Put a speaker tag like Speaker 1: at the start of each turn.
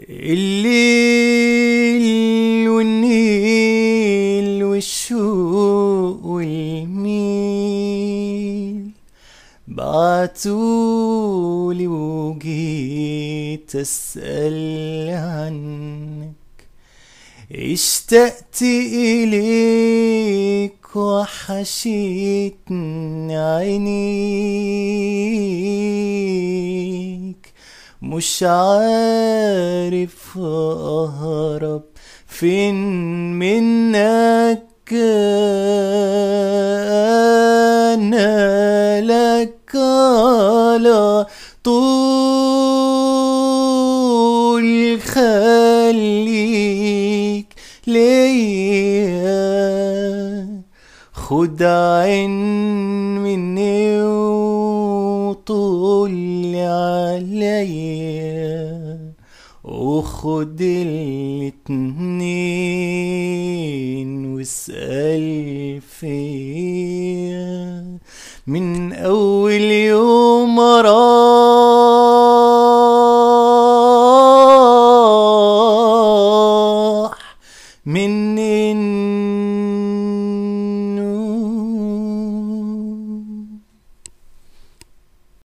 Speaker 1: الليل والنيل والشوق والميل بعتولي وجيت أسأل عنك اشتقت إليك وحشيتني عينيك مش عارف اهرب فين منك انا لك على طول خليك ليا خد عين مني وطول اللي عليا وخد الاتنين واسأل فيا من أول يوم راح من إن